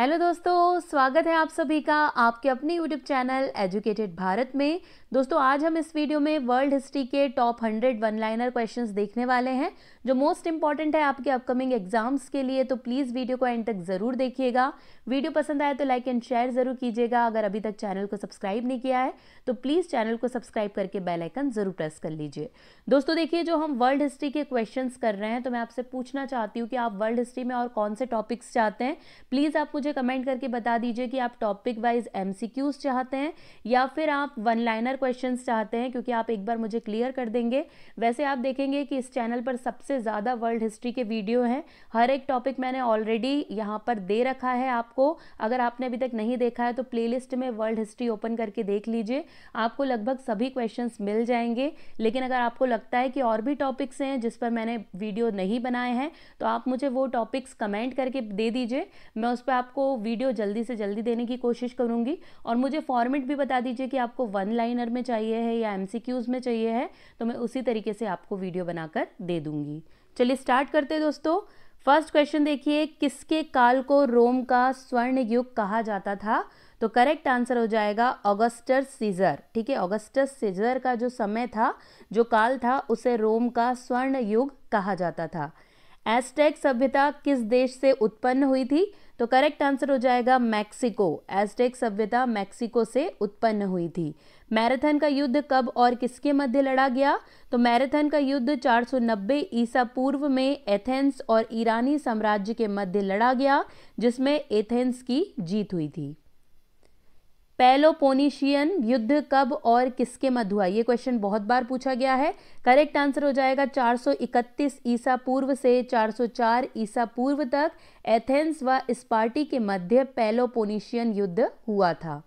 hello दोस्तों स्वागत है आप सभी का आपके अपने यूट्यूब चैनल एजुकेटेड भारत में दोस्तों आज हम इस वीडियो में वर्ल्ड हिस्ट्री के टॉप 100 वन लाइनर क्वेश्चंस देखने वाले हैं जो मोस्ट इंपॉर्टेंट है आपके अपकमिंग एग्जाम्स के लिए तो प्लीज़ वीडियो को एंड तक ज़रूर देखिएगा वीडियो पसंद आए तो लाइक एंड शेयर ज़रूर कीजिएगा अगर अभी तक चैनल को सब्सक्राइब नहीं किया है तो प्लीज़ चैनल को सब्सक्राइब करके बेलाइकन ज़रूर प्रेस कर लीजिए दोस्तों देखिए जो हम वर्ल्ड हिस्ट्री के क्वेश्चन कर रहे हैं तो मैं आपसे पूछना चाहती हूँ कि आप वर्ल्ड हिस्ट्री में और कौन से टॉपिक्स चाहते हैं प्लीज़ आप मुझे मुझे कमेंट करके बता दीजिए कि आप टॉपिक वाइज एम चाहते हैं या फिर आप वन लाइनर क्वेश्चन चाहते हैं क्योंकि आप एक बार मुझे क्लियर कर देंगे वैसे आप देखेंगे कि इस चैनल पर सबसे ज़्यादा वर्ल्ड हिस्ट्री के वीडियो हैं हर एक टॉपिक मैंने ऑलरेडी यहाँ पर दे रखा है आपको अगर आपने अभी तक नहीं देखा है तो प्ले में वर्ल्ड हिस्ट्री ओपन करके देख लीजिए आपको लगभग सभी क्वेश्चन मिल जाएंगे लेकिन अगर आपको लगता है कि और भी टॉपिक्स हैं जिस पर मैंने वीडियो नहीं बनाए हैं तो आप मुझे वो टॉपिक्स कमेंट करके दे दीजिए मैं उस पर आपको आपको वीडियो जल्दी से जल्दी देने की कोशिश करूंगी और मुझे फॉर्मेट भी बता दीजिए कि आपको वन लाइनर में चाहिए है या एम में चाहिए है तो मैं उसी तरीके से आपको वीडियो बनाकर दे दूंगी चलिए स्टार्ट करते हैं दोस्तों फर्स्ट क्वेश्चन देखिए किसके काल को रोम का स्वर्ण युग कहा जाता था तो करेक्ट आंसर हो जाएगा ऑगस्टस सीजर ठीक है ऑगस्टस सीजर का जो समय था जो काल था उसे रोम का स्वर्ण युग कहा जाता था एस्टेक सभ्यता किस देश से उत्पन्न हुई थी तो करेक्ट आंसर हो जाएगा मैक्सिको एजटेक सभ्यता मैक्सिको से उत्पन्न हुई थी मैराथन का युद्ध कब और किसके मध्य लड़ा गया तो मैराथन का युद्ध 490 ईसा पूर्व में एथेंस और ईरानी साम्राज्य के मध्य लड़ा गया जिसमें एथेंस की जीत हुई थी पेलोपोनिशियन युद्ध कब और किसके मध्य हुआ ये क्वेश्चन बहुत बार पूछा गया है करेक्ट आंसर हो जाएगा 431 ईसा पूर्व से 404 ईसा पूर्व तक एथेंस व स्पार्टी के मध्य पेलोपोनिशियन युद्ध हुआ था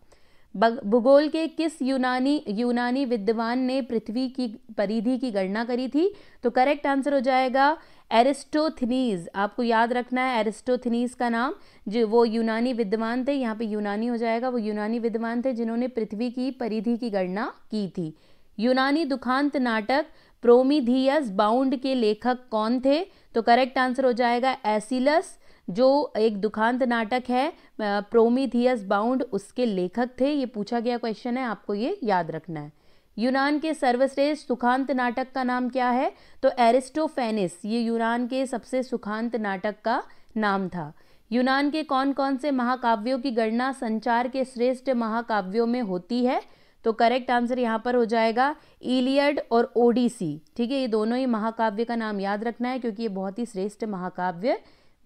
भूगोल के किस यूनानी यूनानी विद्वान ने पृथ्वी की परिधि की गणना करी थी तो करेक्ट आंसर हो जाएगा एरिस्टोथनीज आपको याद रखना है एरिस्टोथनीज का नाम जो वो यूनानी विद्वान थे यहाँ पे यूनानी हो जाएगा वो यूनानी विद्वान थे जिन्होंने पृथ्वी की परिधि की गणना की थी यूनानी दुखांत नाटक प्रोमिधियस बाउंड के लेखक कौन थे तो करेक्ट आंसर हो जाएगा एसिलस जो एक दुखांत नाटक है प्रोमिधियस बाउंड उसके लेखक थे ये पूछा गया क्वेश्चन है आपको ये याद रखना है यूनान के सर्वश्रेष्ठ सुखांत नाटक का नाम क्या है तो एरिस्टोफेनिस ये यूनान के सबसे सुखांत नाटक का नाम था यूनान के कौन कौन से महाकाव्यों की गणना संचार के श्रेष्ठ महाकाव्यों में होती है तो करेक्ट आंसर यहाँ पर हो जाएगा इलियड और ओडिसी ठीक है ये दोनों ही महाकाव्य का नाम याद रखना है क्योंकि ये बहुत ही श्रेष्ठ महाकाव्य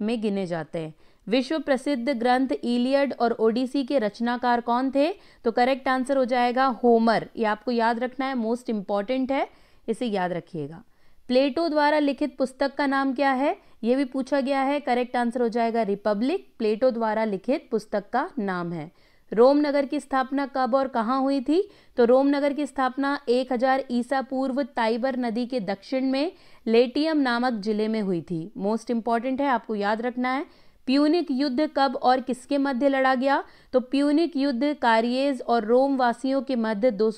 में गिने जाते हैं विश्व प्रसिद्ध ग्रंथ इलियड और ओडिसी के रचनाकार कौन थे तो करेक्ट आंसर हो जाएगा होमर ये आपको याद रखना है मोस्ट इंपॉर्टेंट है इसे याद रखिएगा प्लेटो द्वारा लिखित पुस्तक का नाम क्या है ये भी पूछा गया है करेक्ट आंसर हो जाएगा रिपब्लिक प्लेटो द्वारा लिखित पुस्तक का नाम है रोम नगर की स्थापना कब और कहाँ हुई थी तो रोम नगर की स्थापना 1000 ईसा पूर्व ताइबर नदी के दक्षिण में लेटियम नामक जिले में हुई थी मोस्ट इंपॉर्टेंट है आपको याद रखना है प्यूनिक युद्ध कब और किसके मध्य लड़ा गया तो प्यूनिक युद्ध कारियेज और रोम वासियों के मध्य दो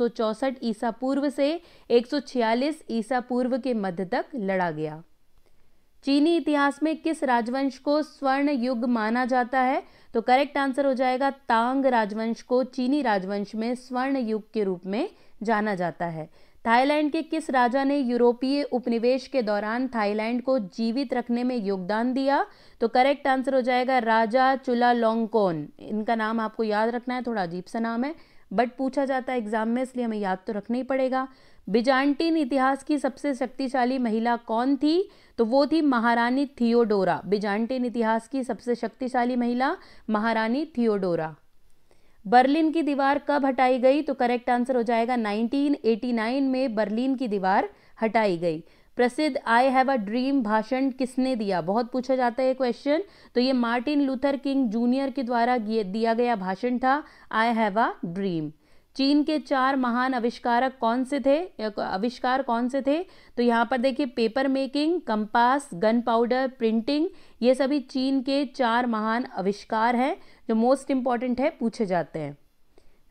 ईसा पूर्व से 146 ईसा पूर्व के मध्य तक लड़ा गया चीनी इतिहास में किस राजवंश को स्वर्ण युग माना जाता है तो करेक्ट आंसर हो जाएगा तांग राजवंश को चीनी राजवंश में स्वर्ण युग के रूप में जाना जाता है थाईलैंड के किस राजा ने यूरोपीय उपनिवेश के दौरान थाईलैंड को जीवित रखने में योगदान दिया तो करेक्ट आंसर हो जाएगा राजा चुला लोंगकोन इनका नाम आपको याद रखना है थोड़ा अजीब सा नाम है बट पूछा जाता है एग्जाम में इसलिए हमें याद तो रखना ही पड़ेगा बिजांटीन इतिहास की सबसे शक्तिशाली महिला कौन थी तो वो थी महारानी थियोडोरा बिजांटीन इतिहास की सबसे शक्तिशाली महिला महारानी थियोडोरा बर्लिन की दीवार कब हटाई गई तो करेक्ट आंसर हो जाएगा 1989 में बर्लिन की दीवार हटाई गई प्रसिद्ध आई हैव अ ड्रीम भाषण किसने दिया बहुत पूछा जाता है क्वेश्चन तो ये मार्टिन लूथर किंग जूनियर के द्वारा दिया गया भाषण था आई हैव अ ड्रीम चीन के चार महान आविष्कारक कौन से थे आविष्कार कौन से थे तो यहाँ पर देखिए paper making compass gunpowder printing ये सभी चीन के चार महान आविष्कार हैं जो मोस्ट इम्पॉर्टेंट है पूछे जाते हैं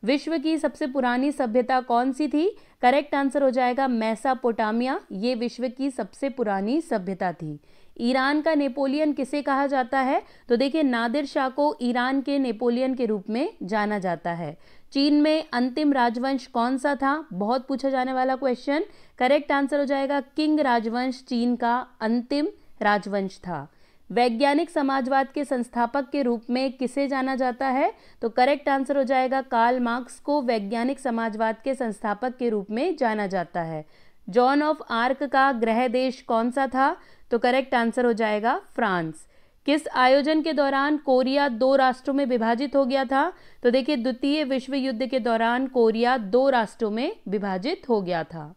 विश्व की सबसे पुरानी सभ्यता कौन सी थी करेक्ट आंसर हो जाएगा मैसापोटामिया ये विश्व की सबसे पुरानी सभ्यता थी ईरान का नेपोलियन किसे कहा जाता है तो देखिए नादिर शाह को ईरान के नेपोलियन के रूप में जाना जाता है चीन में अंतिम राजवंश कौन सा था बहुत पूछा जाने वाला क्वेश्चन करेक्ट आंसर हो जाएगा किंग राजवंश चीन का अंतिम राजवंश था वैज्ञानिक समाजवाद के संस्थापक के रूप में किसे जाना जाता है तो करेक्ट आंसर हो जाएगा कार्ल मार्क्स को वैज्ञानिक समाजवाद के संस्थापक के रूप में जाना जाता है जॉन ऑफ आर्क का ग्रह देश कौन सा था तो करेक्ट आंसर हो जाएगा फ्रांस किस आयोजन के दौरान कोरिया दो राष्ट्रों में विभाजित हो गया था तो देखिए द्वितीय विश्व युद्ध के दौरान कोरिया दो राष्ट्रों में विभाजित हो गया था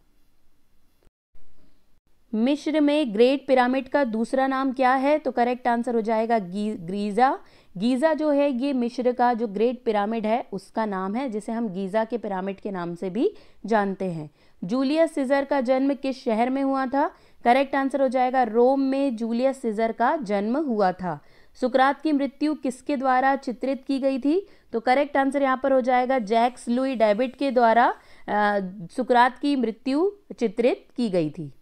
मिश्र में ग्रेट पिरामिड का दूसरा नाम क्या है तो करेक्ट आंसर हो जाएगा गी, गीज़ा गीज़ा जो है ये मिश्र का जो ग्रेट पिरामिड है उसका नाम है जिसे हम गीज़ा के पिरामिड के नाम से भी जानते हैं जूलियस सीजर का जन्म किस शहर में हुआ था करेक्ट आंसर हो जाएगा रोम में जूलियस सीजर का जन्म हुआ था सुकरात की मृत्यु किसके द्वारा चित्रित की गई थी तो करेक्ट आंसर यहाँ पर हो जाएगा जैक्स लुई डेविड के द्वारा सुकरात की मृत्यु चित्रित की गई थी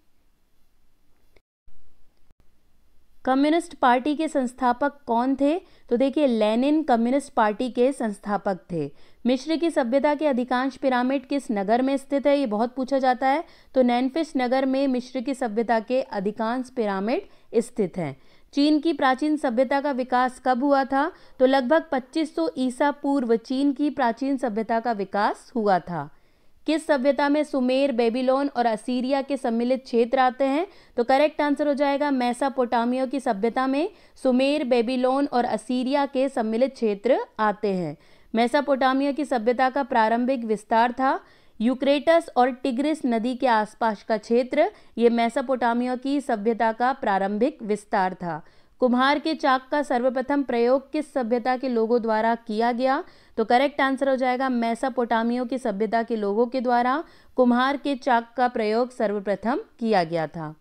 कम्युनिस्ट पार्टी के संस्थापक कौन थे तो देखिए लेनिन कम्युनिस्ट पार्टी के संस्थापक थे मिश्र की सभ्यता के अधिकांश पिरामिड किस नगर में स्थित है ये बहुत पूछा जाता है तो नैनफिश नगर में मिश्र की सभ्यता के अधिकांश पिरामिड स्थित हैं चीन की प्राचीन सभ्यता का विकास कब हुआ था तो लगभग 2500 ईसा पूर्व चीन की प्राचीन सभ्यता का विकास हुआ था किस सभ्यता में सुमेर बेबीलोन और असीरिया के सम्मिलित क्षेत्र आते हैं तो करेक्ट आंसर हो जाएगा मैसापोटामियो की सभ्यता में सुमेर बेबीलोन और असीरिया के सम्मिलित क्षेत्र आते हैं मैसापोटामियो की सभ्यता का प्रारंभिक विस्तार था यूक्रेटस और टिग्रिस नदी के आसपास का क्षेत्र ये मैसापोटामियो की सभ्यता का प्रारंभिक विस्तार था कुम्हार के चाक का सर्वप्रथम प्रयोग किस सभ्यता के लोगों द्वारा किया गया तो करेक्ट आंसर हो जाएगा मैसापोटामियो की सभ्यता के लोगों के द्वारा कुम्हार के चाक का प्रयोग सर्वप्रथम किया गया था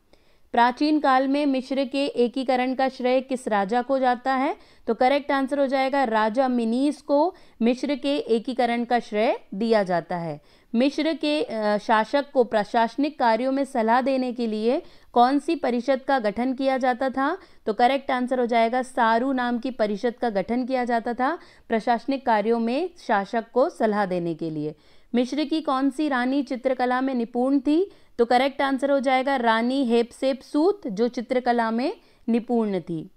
प्राचीन काल में मिश्र के एकीकरण का श्रेय किस राजा को जाता है तो करेक्ट आंसर हो जाएगा राजा मिनीस को मिश्र के एकीकरण का श्रेय दिया जाता है मिश्र के शासक को प्रशासनिक कार्यों में सलाह देने के लिए कौन सी परिषद का गठन किया जाता था तो करेक्ट आंसर हो जाएगा सारू नाम की परिषद का गठन किया जाता था प्रशासनिक कार्यों में शासक को सलाह देने के लिए मिश्र की कौन सी रानी चित्रकला में निपुण थी तो करेक्ट आंसर हो जाएगा रानी हेपसेप सूत जो चित्रकला में निपुण थी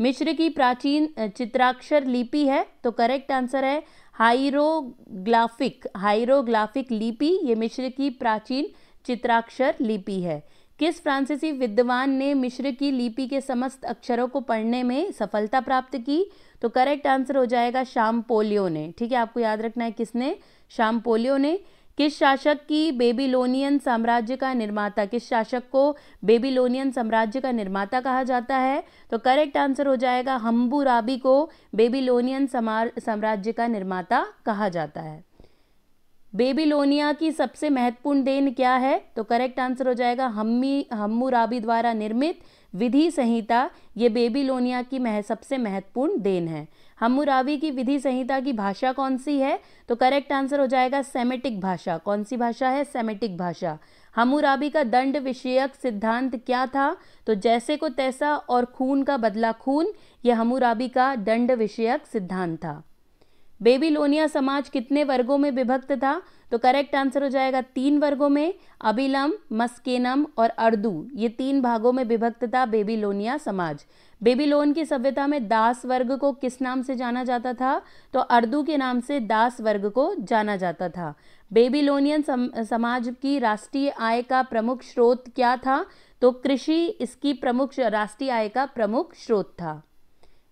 मिश्र की प्राचीन चित्राक्षर लिपि है तो करेक्ट आंसर है हाइरोग्लाफिक हाइरोग्लाफिक लिपि ये मिश्र की प्राचीन चित्राक्षर लिपि है किस फ्रांसीसी विद्वान ने मिश्र की लिपि के समस्त अक्षरों को पढ़ने में सफलता प्राप्त की तो करेक्ट आंसर हो जाएगा शाम पोलियो ने ठीक है आपको याद रखना है किसने शाम पोलियो ने किस शासक की बेबीलोनियन साम्राज्य का निर्माता किस शासक को बेबीलोनियन साम्राज्य का निर्माता कहा जाता है तो करेक्ट आंसर हो जाएगा हम्बू राबी को बेबीलोनियन साम्राज्य का निर्माता कहा जाता है बेबीलोनिया की सबसे महत्वपूर्ण देन क्या है तो करेक्ट आंसर हो जाएगा हम्मी हम्मूराबी द्वारा निर्मित विधि संहिता ये बेबीलोनिया की मह सबसे महत्वपूर्ण देन है हमुराबी की विधि संहिता की भाषा कौन सी है तो करेक्ट आंसर हो जाएगा सेमेटिक भाषा कौन सी भाषा है सेमेटिक भाषा हमुराबी का दंड विषयक सिद्धांत क्या था तो जैसे को तैसा और खून का बदला खून यह हमुराबी का दंड विषयक सिद्धांत था बेबीलोनिया समाज कितने वर्गों में विभक्त था तो करेक्ट आंसर हो जाएगा तीन वर्गों में अबिलम मस्केनम और अर्दू ये तीन भागों में विभक्त था बेबीलोनिया समाज बेबीलोन की सभ्यता में दास वर्ग को किस नाम से जाना जाता था तो अर्दू के नाम से दास वर्ग को जाना जाता था बेबीलोनियन सम, समाज की राष्ट्रीय आय का प्रमुख स्रोत क्या था तो कृषि इसकी प्रमुख राष्ट्रीय आय का प्रमुख स्रोत था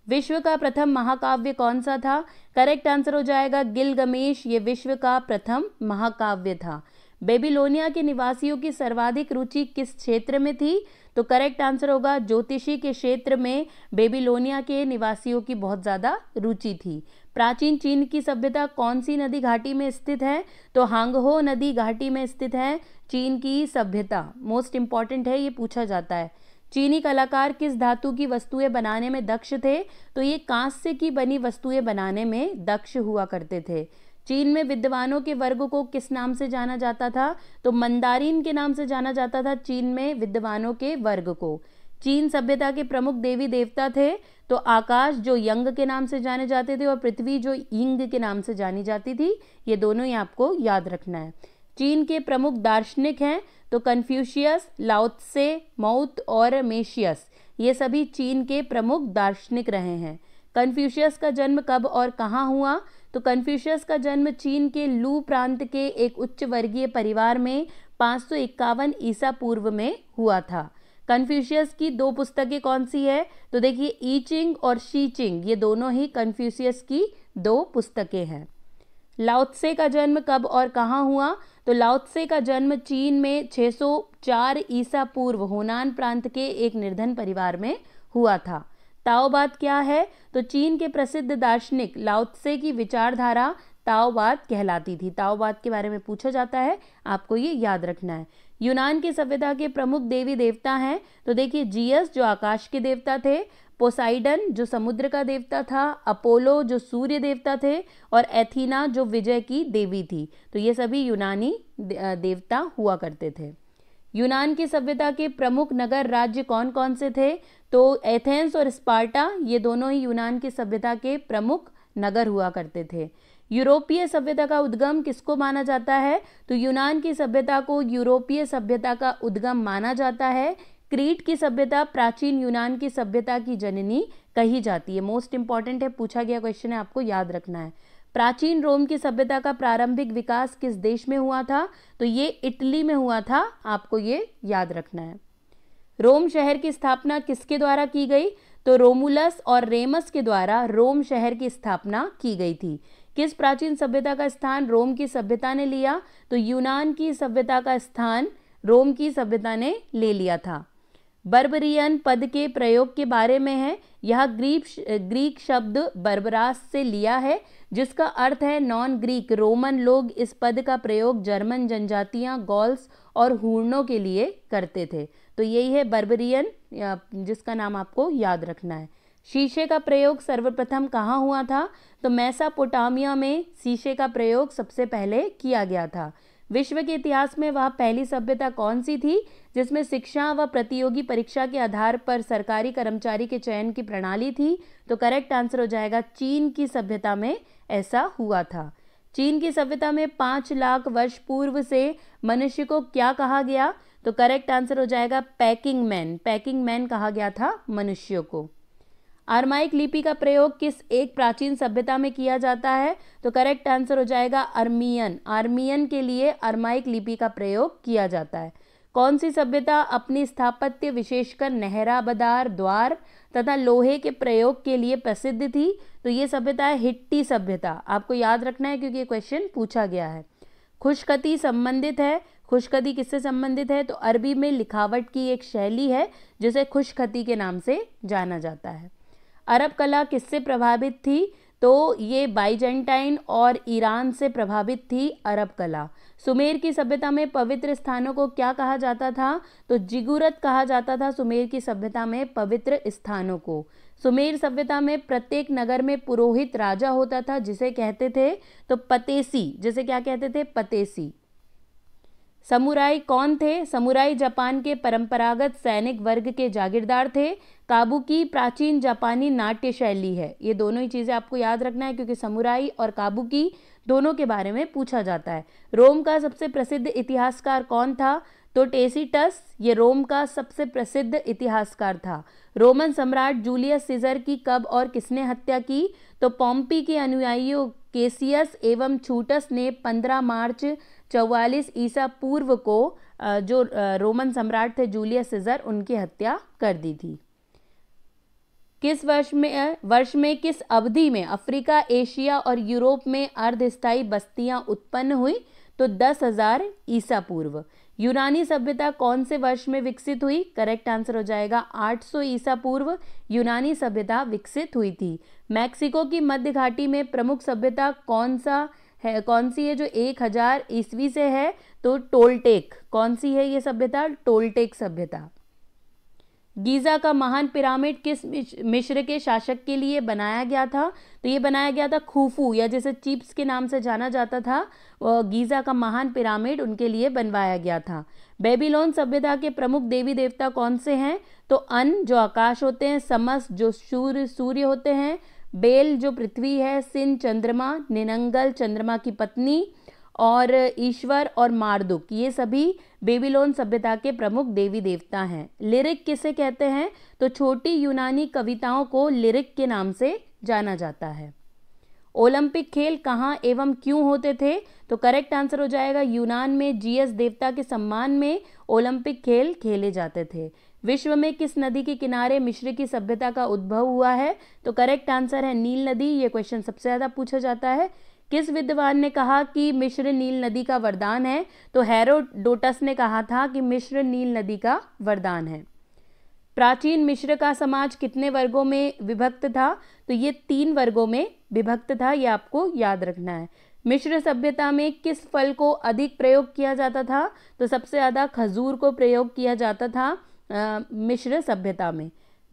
विश्व का प्रथम महाकाव्य कौन सा था करेक्ट आंसर हो जाएगा गिलगमेश ये विश्व का प्रथम महाकाव्य था बेबीलोनिया के निवासियों की सर्वाधिक रुचि किस क्षेत्र में थी तो करेक्ट आंसर होगा ज्योतिषी के क्षेत्र में बेबीलोनिया के निवासियों की बहुत ज़्यादा रुचि थी प्राचीन चीन की सभ्यता कौन सी नदी घाटी में स्थित है तो हांगहो नदी घाटी में स्थित है चीन की सभ्यता मोस्ट इंपॉर्टेंट है ये पूछा जाता है चीनी कलाकार किस धातु की वस्तुएं बनाने में दक्ष थे तो ये कांस्य की बनी वस्तुएं बनाने में दक्ष हुआ करते थे चीन में विद्वानों के वर्ग को किस नाम से जाना जाता था तो मंदारीन के नाम से जाना जाता था चीन में विद्वानों के वर्ग को चीन सभ्यता के प्रमुख देवी देवता थे तो आकाश जो यंग के नाम से जाने जाते थे और पृथ्वी जो इंग के नाम से जानी जाती थी ये दोनों ही आपको याद रखना है चीन के प्रमुख दार्शनिक हैं तो कन्फ्यूशियस लाउत्से मौत और मेशियस ये सभी चीन के प्रमुख दार्शनिक रहे हैं कन्फ्यूशियस का जन्म कब और कहाँ हुआ तो कन्फ्यूशियस का जन्म चीन के लू प्रांत के एक उच्च वर्गीय परिवार में पाँच सौ इक्यावन ईसा पूर्व में हुआ था कन्फ्यूशियस की दो पुस्तकें कौन सी है तो देखिए ईचिंग और शीचिंग ये दोनों ही कन्फ्यूशियस की दो पुस्तकें हैं लाउत्से का जन्म कब और कहाँ हुआ तो लाउत्से का जन्म चीन में 604 ईसा पूर्व होनान प्रांत के एक निर्धन परिवार में हुआ था ताओबाद क्या है तो चीन के प्रसिद्ध दार्शनिक लाउत्से की विचारधारा ताओवाद कहलाती थी ताओवाद के बारे में पूछा जाता है आपको ये याद रखना है यूनान की सभ्यता के प्रमुख देवी देवता हैं तो देखिए जीएस जो आकाश के देवता थे पोसाइडन जो समुद्र का देवता था अपोलो जो सूर्य देवता थे और एथीना जो विजय की देवी थी तो ये सभी यूनानी देवता हुआ करते थे यूनान की सभ्यता के प्रमुख नगर राज्य कौन कौन से थे तो एथेंस और स्पार्टा ये दोनों ही यूनान की सभ्यता के प्रमुख नगर हुआ करते थे यूरोपीय सभ्यता का उद्गम किसको माना जाता है तो यूनान की सभ्यता को यूरोपीय सभ्यता का उद्गम माना जाता है क्रीट की सभ्यता प्राचीन यूनान की सभ्यता की जननी कही जाती है मोस्ट इंपॉर्टेंट है पूछा गया क्वेश्चन है आपको याद रखना है प्राचीन रोम की सभ्यता का प्रारंभिक विकास किस देश में हुआ था तो ये इटली में हुआ था आपको ये याद रखना है रोम शहर की स्थापना किसके द्वारा की गई तो रोमुलस और रेमस के द्वारा रोम शहर की स्थापना की गई थी किस प्राचीन सभ्यता का स्थान रोम की सभ्यता ने लिया तो यूनान की सभ्यता का स्थान रोम की सभ्यता ने ले लिया था बर्बरियन पद के प्रयोग के बारे में है यह ग्रीक ग्रीक शब्द बर्बरास से लिया है जिसका अर्थ है नॉन ग्रीक रोमन लोग इस पद का प्रयोग जर्मन जनजातियां गॉल्स और हूर्णों के लिए करते थे तो यही है बर्बरियन जिसका नाम आपको याद रखना है शीशे का प्रयोग सर्वप्रथम कहाँ हुआ था तो मैसा में शीशे का प्रयोग सबसे पहले किया गया था विश्व के इतिहास में वह पहली सभ्यता कौन सी थी जिसमें शिक्षा व प्रतियोगी परीक्षा के आधार पर सरकारी कर्मचारी के चयन की प्रणाली थी तो करेक्ट आंसर हो जाएगा चीन की सभ्यता में ऐसा हुआ था चीन की सभ्यता में पांच लाख वर्ष पूर्व से मनुष्य को क्या कहा गया तो करेक्ट आंसर हो जाएगा पैकिंग मैन पैकिंग मैन कहा गया था मनुष्यों को आरमाइक लिपि का प्रयोग किस एक प्राचीन सभ्यता में किया जाता है तो करेक्ट आंसर हो जाएगा अर्मियन आर्मियन के लिए आरमाइक लिपि का प्रयोग किया जाता है कौन सी सभ्यता अपनी स्थापत्य विशेषकर नेहरा बदार द्वार तथा लोहे के प्रयोग के लिए प्रसिद्ध थी तो ये सभ्यता है हिट्टी सभ्यता आपको याद रखना है क्योंकि ये क्वेश्चन पूछा गया है खुशकती संबंधित है खुशकती किससे संबंधित है तो अरबी में लिखावट की एक शैली है जिसे खुशखती के नाम से जाना जाता है अरब कला किससे प्रभावित थी तो ये बाइजेंटाइन और ईरान से प्रभावित थी अरब कला सुमेर की सभ्यता में पवित्र स्थानों को क्या कहा जाता था तो जिगुरत कहा जाता था सुमेर की सभ्यता में पवित्र स्थानों को सुमेर सभ्यता में प्रत्येक नगर में पुरोहित राजा होता था जिसे कहते थे तो पतेसी जिसे क्या कहते थे पतेसी समुराई कौन थे समुराई जापान के परंपरागत सैनिक वर्ग के जागीरदार थे काबू की प्राचीन जापानी नाट्य शैली है ये दोनों ही चीज़ें आपको याद रखना है क्योंकि समुराई और काबू की दोनों के बारे में पूछा जाता है रोम का सबसे प्रसिद्ध इतिहासकार कौन था तो टेसीटस ये रोम का सबसे प्रसिद्ध इतिहासकार था रोमन सम्राट जूलियस सीजर की कब और किसने हत्या की तो पॉम्पी के अनुयायियों केसियस एवं छूटस ने 15 मार्च 44 ईसा पूर्व को जो रोमन सम्राट थे जूलियस सीजर उनकी हत्या कर दी थी किस वर्ष में वर्ष में किस अवधि में अफ्रीका एशिया और यूरोप में अर्धस्थायी बस्तियां उत्पन्न हुई तो दस हजार ईसा पूर्व यूनानी सभ्यता कौन से वर्ष में विकसित हुई करेक्ट आंसर हो जाएगा 800 ईसा पूर्व यूनानी सभ्यता विकसित हुई थी मैक्सिको की मध्य घाटी में प्रमुख सभ्यता कौन सा है कौन सी है जो एक हजार ईस्वी से है तो टोलटेक कौन सी है ये सभ्यता टोलटेक सभ्यता गीज़ा का महान पिरामिड किस मिश्र के शासक के लिए बनाया गया था तो ये बनाया गया था खूफू या जिसे चीप्स के नाम से जाना जाता था गीज़ा का महान पिरामिड उनके लिए बनवाया गया था बेबीलोन सभ्यता के प्रमुख देवी देवता कौन से हैं तो अन जो आकाश होते हैं समस जो सूर्य सूर्य होते हैं बेल जो पृथ्वी है सिन चंद्रमा निनंगल चंद्रमा की पत्नी और ईश्वर और मारदुक ये सभी बेबीलोन सभ्यता के प्रमुख देवी देवता हैं लिरिक किसे कहते हैं तो छोटी यूनानी कविताओं को लिरिक के नाम से जाना जाता है ओलंपिक खेल कहाँ एवं क्यों होते थे तो करेक्ट आंसर हो जाएगा यूनान में जीएस देवता के सम्मान में ओलंपिक खेल खेले जाते थे विश्व में किस नदी के किनारे मिश्र की सभ्यता का उद्भव हुआ है तो करेक्ट आंसर है नील नदी ये क्वेश्चन सबसे ज़्यादा पूछा जाता है किस विद्वान ने कहा कि मिश्र नील नदी का वरदान है तो हैरोडोटस ने कहा था कि मिश्र नील नदी का वरदान है प्राचीन मिश्र का समाज कितने वर्गों में विभक्त था तो ये तीन वर्गों में विभक्त था ये आपको याद रखना है मिश्र सभ्यता में किस फल को अधिक प्रयोग किया जाता था तो सबसे ज़्यादा खजूर को प्रयोग किया जाता था आ, मिश्र सभ्यता में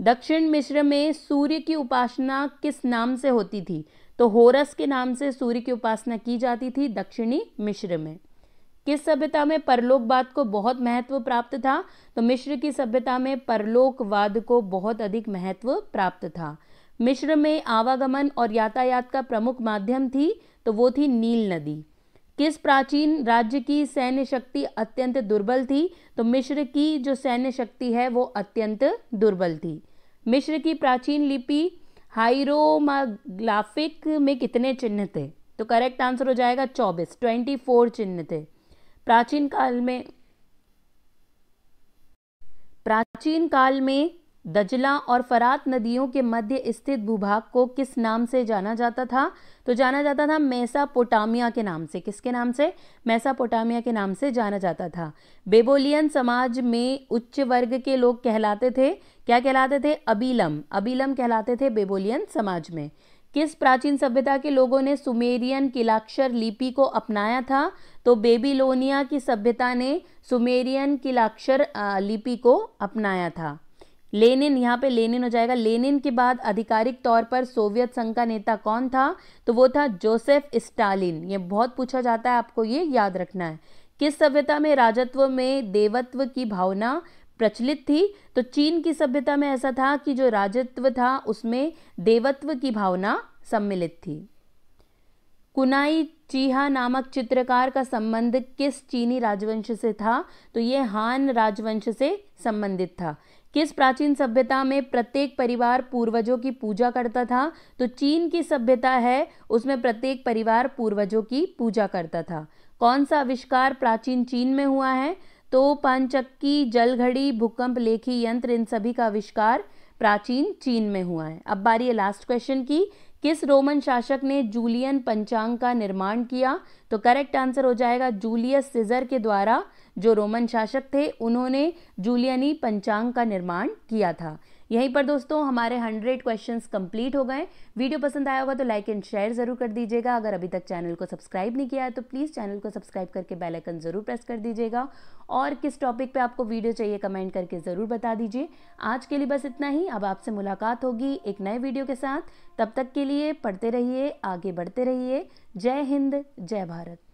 दक्षिण मिश्र में सूर्य की उपासना किस नाम से होती थी तो होरस के नाम से सूर्य की उपासना की जाती थी दक्षिणी मिश्र में किस सभ्यता में परलोकवाद को बहुत महत्व प्राप्त था तो मिश्र की सभ्यता में परलोकवाद को बहुत अधिक महत्व प्राप्त था मिश्र में आवागमन और यातायात का प्रमुख माध्यम थी तो वो थी नील नदी किस प्राचीन राज्य की सैन्य शक्ति अत्यंत दुर्बल थी तो मिश्र की जो सैन्य शक्ति है वो अत्यंत दुर्बल थी मिश्र की प्राचीन लिपि हाइरोमाग्लाफिक में कितने चिन्ह थे तो करेक्ट आंसर हो जाएगा चौबीस ट्वेंटी फोर चिन्ह थे प्राचीन काल में प्राचीन काल में दजला और फरात नदियों के मध्य स्थित भूभाग को किस नाम से जाना जाता था तो जाना जाता था मैसा पोटामिया के नाम से किसके नाम से मैसा पोटामिया के नाम से जाना जाता था बेबोलियन समाज में उच्च वर्ग के लोग कहलाते थे क्या कहलाते थे अबीलम अबीलम कहलाते थे बेबोलियन समाज में किस प्राचीन सभ्यता के लोगों ने सुमेरियन किलाक्षर लिपि को अपनाया था तो बेबीलोनिया की सभ्यता ने सुमेरियन किलाक्षर लिपि को अपनाया था लेनिन यहाँ पे लेनिन हो जाएगा लेनिन के बाद आधिकारिक तौर पर सोवियत संघ का नेता कौन था तो वो था जोसेफ स्टालिन ये बहुत पूछा जाता है आपको ये याद रखना है किस सभ्यता में राजत्व में देवत्व की भावना प्रचलित थी तो चीन की सभ्यता में ऐसा था कि जो राजत्व था उसमें देवत्व की भावना सम्मिलित थी कुनाई चीहा नामक चित्रकार का संबंध किस चीनी राजवंश से था तो ये हान राजवंश से संबंधित था किस प्राचीन सभ्यता में प्रत्येक परिवार पूर्वजों की पूजा करता था तो चीन की सभ्यता है उसमें प्रत्येक परिवार पूर्वजों की पूजा करता था कौन सा आविष्कार प्राचीन चीन में हुआ है तो पंचक्की जलघड़ी भूकंप लेखी यंत्र इन सभी का आविष्कार प्राचीन चीन में हुआ है अब बारी है लास्ट क्वेश्चन की किस रोमन शासक ने जूलियन पंचांग का निर्माण किया तो करेक्ट आंसर हो जाएगा जूलियस सीजर के द्वारा जो रोमन शासक थे उन्होंने जूलियनी पंचांग का निर्माण किया था यहीं पर दोस्तों हमारे हंड्रेड क्वेश्चन कंप्लीट हो गए वीडियो पसंद आया होगा तो लाइक एंड शेयर ज़रूर कर दीजिएगा अगर अभी तक चैनल को सब्सक्राइब नहीं किया है तो प्लीज़ चैनल को सब्सक्राइब करके बेलाइकन ज़रूर प्रेस कर दीजिएगा और किस टॉपिक पर आपको वीडियो चाहिए कमेंट करके ज़रूर बता दीजिए आज के लिए बस इतना ही अब आपसे मुलाकात होगी एक नए वीडियो के साथ तब तक के लिए पढ़ते रहिए आगे बढ़ते रहिए जय हिंद जय भारत